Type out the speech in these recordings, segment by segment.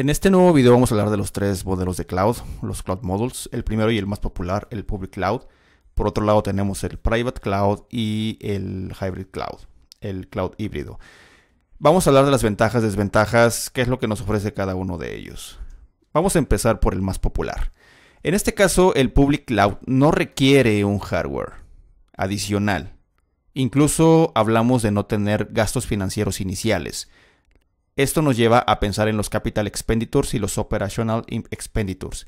En este nuevo video vamos a hablar de los tres modelos de cloud, los cloud models, el primero y el más popular, el public cloud. Por otro lado tenemos el private cloud y el hybrid cloud, el cloud híbrido. Vamos a hablar de las ventajas, desventajas, qué es lo que nos ofrece cada uno de ellos. Vamos a empezar por el más popular. En este caso, el public cloud no requiere un hardware adicional. Incluso hablamos de no tener gastos financieros iniciales. Esto nos lleva a pensar en los capital expenditures y los operational expenditures.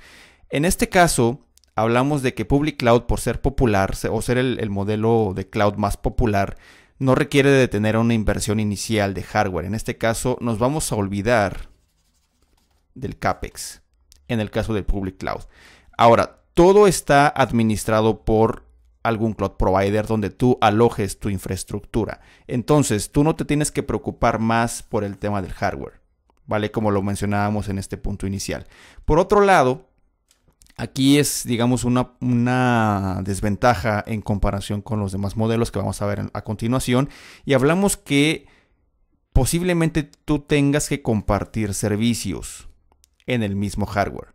En este caso, hablamos de que Public Cloud, por ser popular o ser el, modelo de cloud más popular, no requiere de tener una inversión inicial de hardware. En este caso, nos vamos a olvidar del CAPEX en el caso del Public Cloud. Ahora, todo está administrado por algún cloud provider donde tú alojes tu infraestructura. Entonces, tú no te tienes que preocupar más por el tema del hardware, ¿vale? Como lo mencionábamos en este punto inicial. Por otro lado, aquí es, digamos, una, una desventaja en comparación con los demás modelos que vamos a ver a continuación. Y hablamos que posiblemente tú tengas que compartir servicios en el mismo hardware.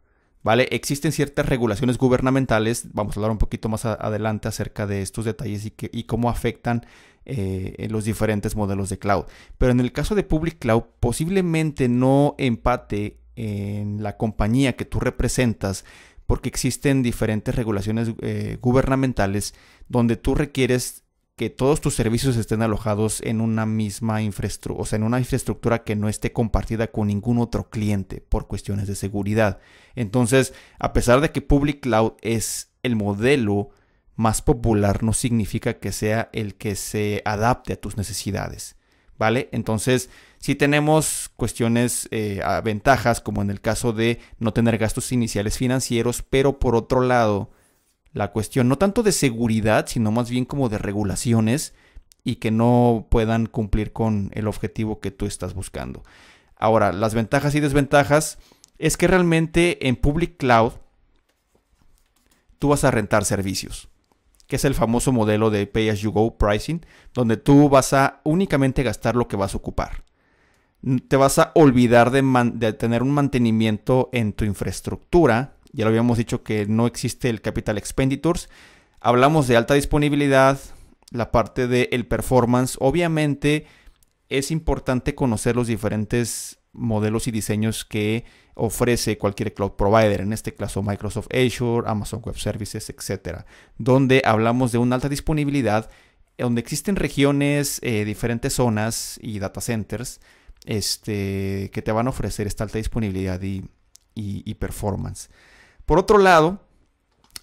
Existen ciertas regulaciones gubernamentales, vamos a hablar un poquito más adelante acerca de estos detalles y, cómo afectan eh, los diferentes modelos de cloud. Pero en el caso de Public Cloud, posiblemente no empate en la compañía que tú representas porque existen diferentes regulaciones eh, gubernamentales donde tú requieres que todos tus servicios estén alojados en una misma infraestructura, o sea, en una infraestructura que no esté compartida con ningún otro cliente por cuestiones de seguridad. Entonces, a pesar de que Public Cloud es el modelo más popular, no significa que sea el que se adapte a tus necesidades. ¿Vale? Entonces, si tenemos cuestiones, eh, ventajas, como en el caso de no tener gastos iniciales financieros, pero por otro lado, la cuestión, no tanto de seguridad, sino más bien como de regulaciones y que no puedan cumplir con el objetivo que tú estás buscando. Ahora, las ventajas y desventajas es que realmente en Public Cloud tú vas a rentar servicios, que es el famoso modelo de Pay as You Go Pricing, donde tú vas a únicamente gastar lo que vas a ocupar. Te vas a olvidar de, tener un mantenimiento en tu infraestructura ya lo habíamos dicho que no existe el capital expenditures. Hablamos de alta disponibilidad, la parte del performance. Obviamente es importante conocer los diferentes modelos y diseños que ofrece cualquier cloud provider, en este caso Microsoft Azure, Amazon Web Services, etc. donde hablamos de una alta disponibilidad, eh, donde existen regiones, eh, diferentes zonas y data centers este, que te van a ofrecer esta alta disponibilidad y, y performance. Por otro lado,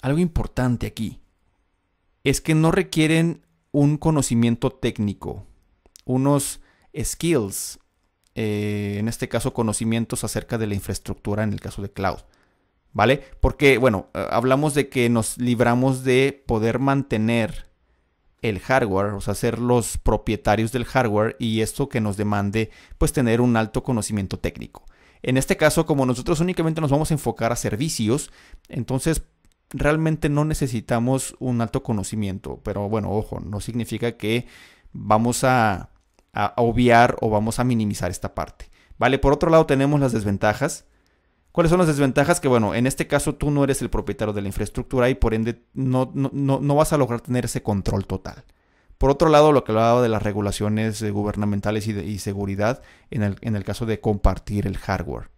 algo importante aquí es que no requieren un conocimiento técnico, unos skills, eh, en este caso conocimientos acerca de la infraestructura en el caso de cloud. ¿Vale? Porque, bueno, eh, hablamos de que nos libramos de poder mantener el hardware, o sea, ser los propietarios del hardware y esto que nos demande, pues tener un alto conocimiento técnico. En este caso, como nosotros únicamente nos vamos a enfocar a servicios, entonces realmente no necesitamos un alto conocimiento. Pero bueno, ojo, no significa que vamos a, obviar o vamos a minimizar esta parte. Vale, por otro lado tenemos las desventajas. ¿Cuáles son las desventajas? Que bueno, en este caso tú no eres el propietario de la infraestructura y por ende no, no vas a lograr tener ese control total. Por otro lado, lo que hablaba de las regulaciones eh, gubernamentales y, de, seguridad en el, caso de compartir el hardware.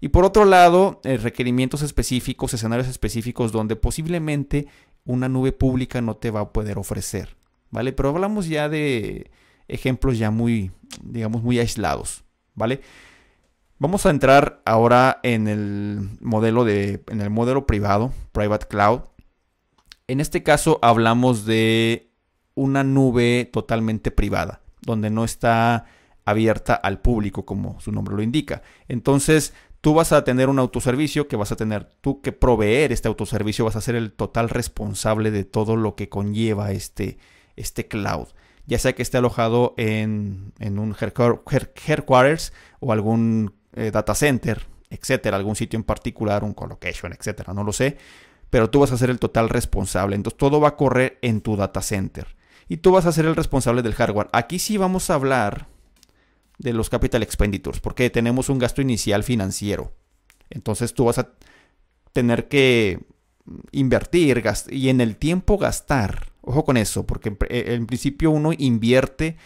Y por otro lado, eh, requerimientos específicos, escenarios específicos donde posiblemente una nube pública no te va a poder ofrecer, ¿vale? Pero hablamos ya de ejemplos ya muy, digamos, muy aislados, ¿vale? Vamos a entrar ahora en el modelo de, en el modelo privado, private cloud. En este caso hablamos de una nube totalmente privada, donde no está abierta al público, como su nombre lo indica. Entonces, tú vas a tener un autoservicio que vas a tener tú que proveer este autoservicio, vas a ser el total responsable de todo lo que conlleva este, este cloud. Ya sea que esté alojado en, un headquarters o algún eh, data center, etcétera, algún sitio en particular, un colocation, etcétera, no lo sé, pero tú vas a ser el total responsable. Entonces todo va a correr en tu data center y tú vas a ser el responsable del hardware. Aquí sí vamos a hablar de los capital expenditures, porque tenemos un gasto inicial financiero. Entonces tú vas a tener que invertir y en el tiempo gastar. Ojo con eso, porque en, eh, principio uno invierte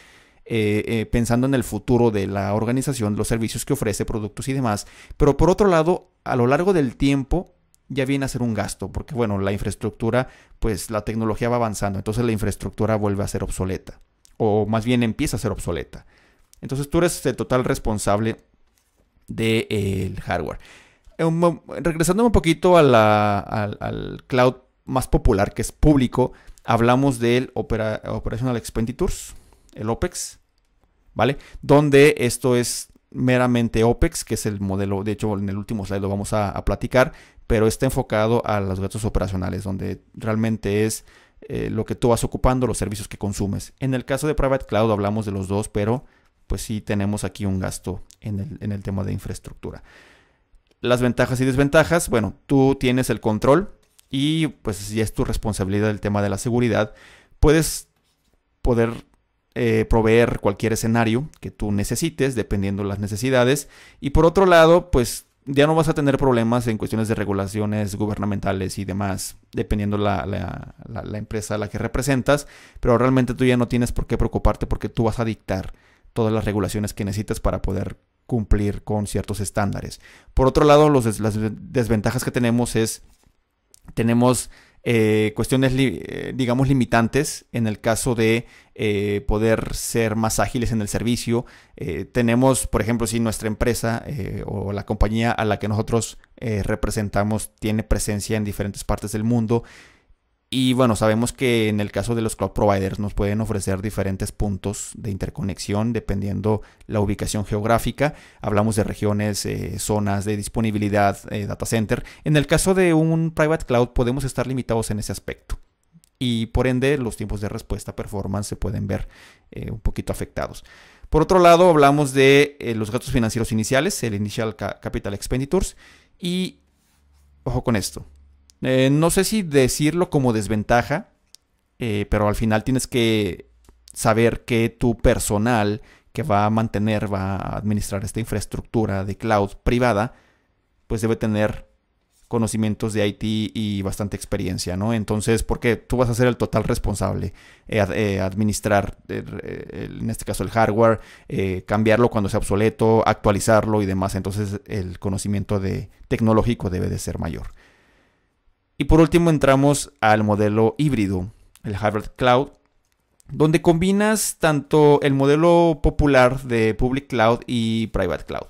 eh, eh, pensando en el futuro de la organización, los servicios que ofrece, productos y demás. Pero por otro lado, a lo largo del tiempo ya viene a ser un gasto, porque bueno, la infraestructura, pues la tecnología va avanzando, entonces la infraestructura vuelve a ser obsoleta, o más bien empieza a ser obsoleta. Entonces tú eres el total responsable del de, eh, el hardware. Eh, regresando un poquito al, cloud más popular que es público, hablamos del Operational Expenditures, el OPEX, ¿vale? Donde esto es meramente OPEX, que es el modelo, de hecho en el último slide lo vamos a platicar, pero está enfocado a los gastos operacionales, donde realmente es eh, lo que tú vas ocupando, los servicios que consumes. En el caso de Private Cloud hablamos de los dos, pero pues sí tenemos aquí un gasto en el, en el tema de infraestructura. Las ventajas y desventajas, bueno, tú tienes el control y pues ya es tu responsabilidad el tema de la seguridad. Puedes poder eh, proveer cualquier escenario que tú necesites, dependiendo las necesidades. Y por otro lado, pues ya no vas a tener problemas en cuestiones de regulaciones gubernamentales y demás, dependiendo la, la, empresa a la que representas, pero realmente tú ya no tienes por qué preocuparte porque tú vas a dictar todas las regulaciones que necesitas para poder cumplir con ciertos estándares. Por otro lado, las desventajas que tenemos es, tenemos eh, cuestiones, eh, digamos, limitantes en el caso de eh, poder ser más ágiles en el servicio. tenemos, por ejemplo, si nuestra empresa o la compañía a la que nosotros representamos tiene presencia en diferentes partes del mundo, y bueno, sabemos que en el caso de los cloud providers nos pueden ofrecer diferentes puntos de interconexión dependiendo la ubicación geográfica. Hablamos de regiones, eh, zonas de disponibilidad, eh, data center. En el caso de un private cloud podemos estar limitados en ese aspecto. Y por ende los tiempos de respuesta, performance se pueden ver eh, un poquito afectados. Por otro lado, hablamos de los gastos financieros iniciales, el Initial Capital Expenditures. Y ojo con esto, eh, no sé si decirlo como desventaja, eh, pero al final tienes que saber que tu personal que va a mantener, va a administrar esta infraestructura de cloud privada, pues debe tener conocimientos de IT y bastante experiencia, ¿no? Entonces, porque tú vas a ser el total responsable, eh, eh administrar, en este caso, el hardware, cambiarlo cuando sea obsoleto, actualizarlo y demás. Entonces, el conocimiento de, tecnológico debe de ser mayor. Y por último entramos al modelo híbrido, el hybrid Cloud, donde combinas tanto el modelo popular de Public Cloud y Private Cloud.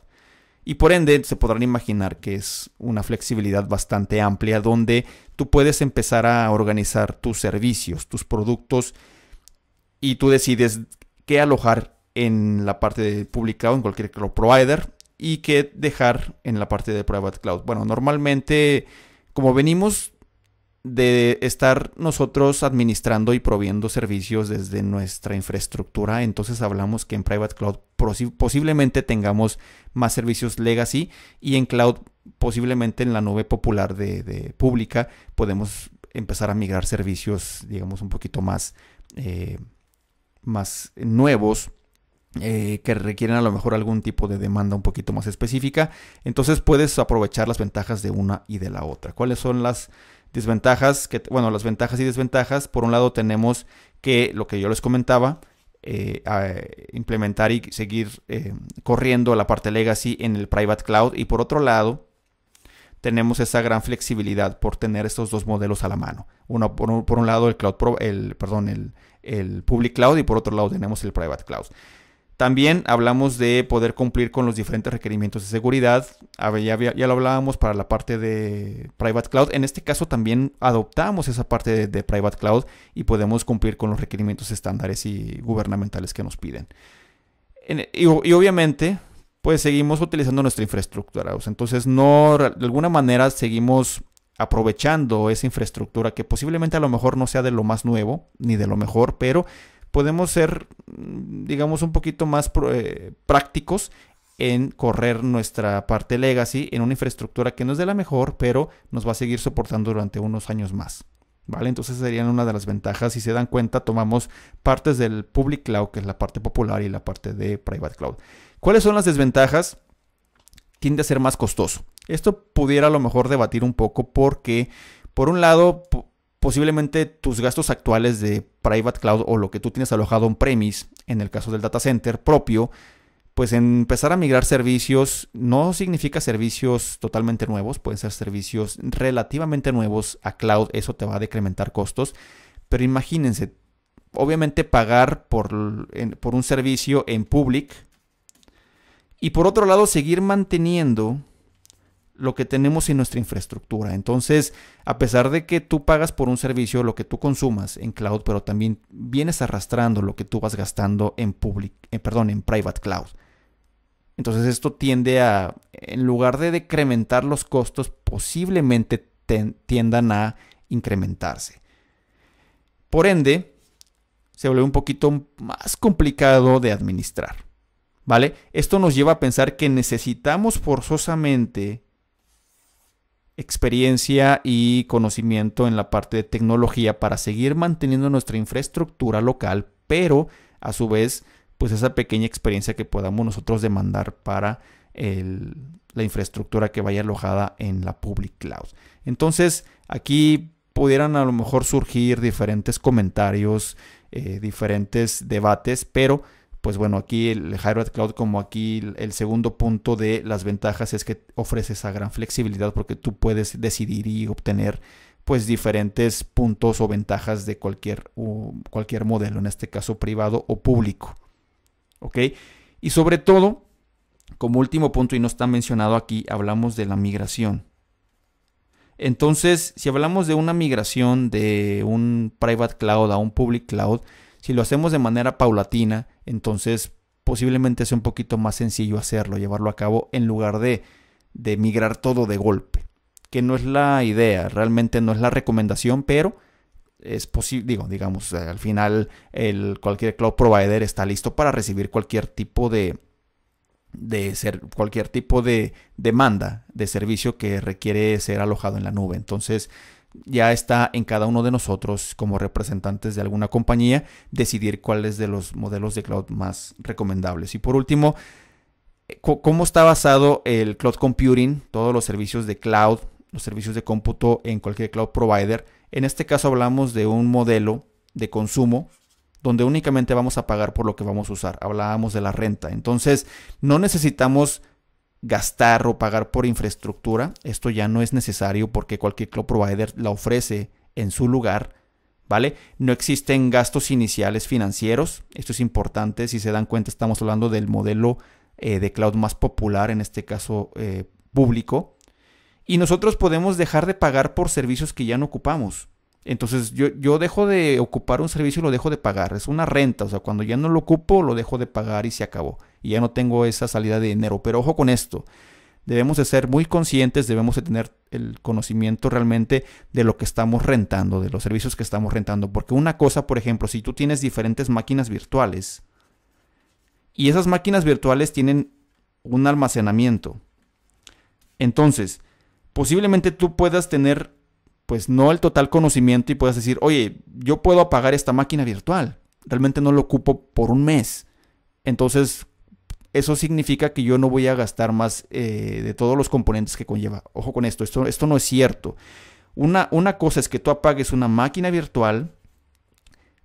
Y por ende se podrán imaginar que es una flexibilidad bastante amplia donde tú puedes empezar a organizar tus servicios, tus productos y tú decides qué alojar en la parte de Public Cloud, en cualquier cloud provider y qué dejar en la parte de Private Cloud. Bueno, normalmente como venimos de estar nosotros administrando y proviendo servicios desde nuestra infraestructura. Entonces hablamos que en Private Cloud posiblemente tengamos más servicios legacy y en cloud posiblemente en la nube popular de, de pública podemos empezar a migrar servicios, digamos, un poquito más, eh, más nuevos. Eh, que requieren a lo mejor algún tipo de demanda un poquito más específica. Entonces puedes aprovechar las ventajas de una y de la otra. ¿Cuáles son las Desventajas, que, bueno, las ventajas y desventajas. Por un lado tenemos que lo que yo les comentaba, eh, implementar y seguir eh, corriendo la parte legacy en el private cloud. Y por otro lado, tenemos esa gran flexibilidad por tener estos dos modelos a la mano. Uno, por, un, lado, el cloud el, perdón, el, el public cloud y por otro lado tenemos el private cloud. También hablamos de poder cumplir con los diferentes requerimientos de seguridad. Ya, lo hablábamos para la parte de Private Cloud. En este caso también adoptamos esa parte de, Private Cloud y podemos cumplir con los requerimientos estándares y gubernamentales que nos piden. y, obviamente, pues seguimos utilizando nuestra infraestructura. entonces, no, de alguna manera seguimos aprovechando esa infraestructura que posiblemente a lo mejor no sea de lo más nuevo ni de lo mejor, pero podemos ser, digamos, un poquito más eh, prácticos en correr nuestra parte legacy en una infraestructura que no es de la mejor, pero nos va a seguir soportando durante unos años más. ¿Vale? Entonces serían una de las ventajas. Si se dan cuenta, tomamos partes del public cloud, que es la parte popular, y la parte de private cloud. ¿Cuáles son las desventajas? Tiende a ser más costoso. Esto pudiera a lo mejor debatir un poco porque, por un lado, posiblemente tus gastos actuales de private cloud o lo que tú tienes alojado en premise en el caso del data center propio, pues empezar a migrar servicios no significa servicios totalmente nuevos, pueden ser servicios relativamente nuevos a cloud, eso te va a decrementar costos, pero imagínense, obviamente pagar por, por un servicio en public y por otro lado seguir manteniendo lo que tenemos en nuestra infraestructura. Entonces, a pesar de que tú pagas por un servicio, lo que tú consumas en cloud, pero también vienes arrastrando lo que tú vas gastando en eh, perdón, en private cloud. Entonces esto tiende a, en lugar de decrementar los costos, posiblemente tiendan a incrementarse. Por ende, se vuelve un poquito más complicado de administrar. ¿Vale? Esto nos lleva a pensar que necesitamos forzosamente experiencia y conocimiento en la parte de tecnología para seguir manteniendo nuestra infraestructura local, pero a su vez, pues esa pequeña experiencia que podamos nosotros demandar para la infraestructura que vaya alojada en la public cloud. Entonces, aquí pudieran a lo mejor surgir diferentes comentarios, eh, diferentes debates, pero pues bueno, aquí el Hybrid Cloud como aquí el segundo punto de las ventajas es que ofrece esa gran flexibilidad porque tú puedes decidir y obtener pues diferentes puntos o ventajas de cualquier, cualquier modelo, en este caso privado o público. ¿Ok? Y sobre todo, como último punto y no está mencionado aquí, hablamos de la migración. Entonces, si hablamos de una migración de un private cloud a un public cloud, si lo hacemos de manera paulatina, entonces posiblemente sea un poquito más sencillo hacerlo, llevarlo a cabo, en lugar de, de migrar todo de golpe. Que no es la idea, realmente no es la recomendación, pero es posible, digo, digamos, eh, al final el, cualquier cloud provider está listo para recibir cualquier tipo de, de ser, cualquier tipo de demanda de servicio que requiere ser alojado en la nube. Entonces, ya está en cada uno de nosotros como representantes de alguna compañía decidir cuáles de los modelos de cloud más recomendables. Y por último, eh, cómo está basado el cloud computing, todos los servicios de cloud, los servicios de cómputo en cualquier cloud provider. En este caso hablamos de un modelo de consumo donde únicamente vamos a pagar por lo que vamos a usar. Hablábamos de la renta. Entonces, no necesitamos gastar o pagar por infraestructura. Esto ya no es necesario porque cualquier cloud provider la ofrece en su lugar. ¿Vale? No existen gastos iniciales financieros. Esto es importante. Si se dan cuenta, estamos hablando del modelo eh, de cloud más popular, en este caso eh, público. Y nosotros podemos dejar de pagar por servicios que ya no ocupamos. Entonces yo, yo, dejo de ocupar un servicio y lo dejo de pagar. Es una renta. O sea, cuando ya no lo ocupo, lo dejo de pagar y se acabó y ya no tengo esa salida de dinero. Pero ojo con esto, debemos de ser muy conscientes, debemos de tener el conocimiento realmente de lo que estamos rentando, de los servicios que estamos rentando. Porque una cosa, por ejemplo, si tú tienes diferentes máquinas virtuales y esas máquinas virtuales tienen un almacenamiento, entonces posiblemente tú puedas tener pues no el total conocimiento y puedas decir, oye, yo puedo apagar esta máquina virtual, realmente no lo ocupo por un mes. Entonces, eso significa que yo no voy a gastar más eh, de todos los componentes que conlleva. Ojo con esto, esto, esto no es cierto. Una, una cosa es que tú apagues una máquina virtual,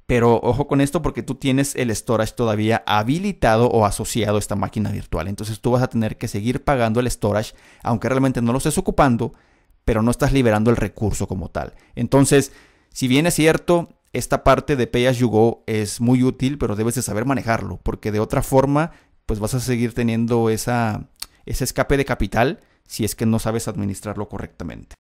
pero ojo con esto porque tú tienes el storage todavía habilitado o asociado a esta máquina virtual. Entonces tú vas a tener que seguir pagando el storage, aunque realmente no lo estés ocupando, pero no estás liberando el recurso como tal. Entonces, si bien es cierto, esta parte de Pay As You Go es muy útil, pero debes de saber manejarlo, porque de otra forma pues vas a seguir teniendo esa, ese escape de capital si es que no sabes administrarlo correctamente.